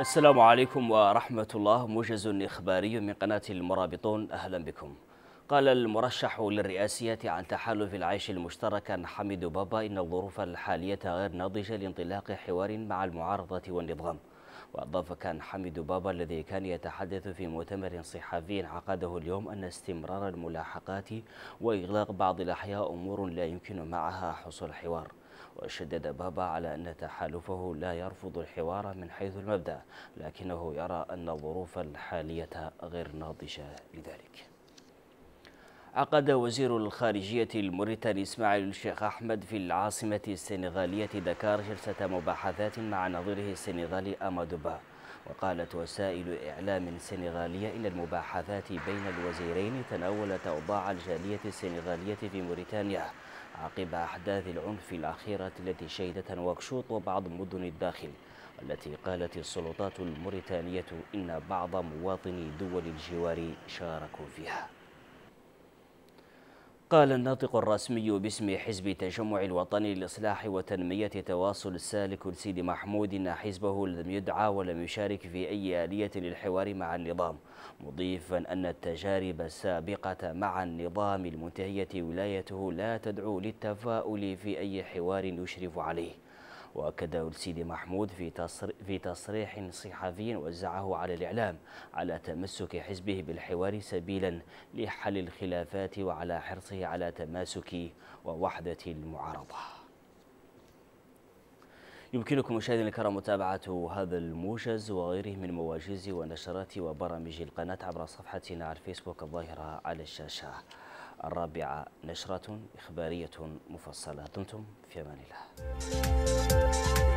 السلام عليكم ورحمة الله موجز إخباري من قناة المرابطون أهلا بكم قال المرشح للرئاسية عن تحالف العيش المشترك حميد بابا إن الظروف الحالية غير ناضجة لانطلاق حوار مع المعارضة والنظام وأضاف كان حميد بابا الذي كان يتحدث في مؤتمر صحفي عقده اليوم أن استمرار الملاحقات وإغلاق بعض الأحياء أمور لا يمكن معها حصول حوار وشدد بابا على أن تحالفه لا يرفض الحوار من حيث المبدأ لكنه يرى أن الظروف الحالية غير ناضجة لذلك عقد وزير الخارجية الموريتاني إسماعيل الشيخ أحمد في العاصمة السنغالية دكار جلسة مباحثات مع نظيره السنغالي أمادوبا وقالت وسائل إعلام سنغالية إن المباحثات بين الوزيرين تناولت أوضاع الجالية السنغالية في موريتانيا عقب أحداث العنف الأخيرة التي شهدتها نواكشوط وبعض مدن الداخل التي قالت السلطات الموريتانية إن بعض مواطني دول الجوار شاركوا فيها قال الناطق الرسمي باسم حزب تجمع الوطني للإصلاح وتنمية تواصل السالك سيدي محمود أن حزبه لم يدعى ولم يشارك في أي آلية للحوار مع النظام مضيفا أن التجارب السابقة مع النظام المنتهية ولايته لا تدعو للتفاؤل في أي حوار يشرف عليه وأكد سيدي محمود في تصريح صحفي وزعه على الإعلام على تمسك حزبه بالحوار سبيلا لحل الخلافات وعلى حرصه على تماسك ووحدة المعارضة يمكنكم مشاهدينا الكرام متابعة هذا الموجز وغيره من مواجز ونشرات وبرامج القناة عبر صفحتنا على الفيسبوك الظاهرة على الشاشة الرابعة نشرة إخبارية مفصلة دمتم في أمان الله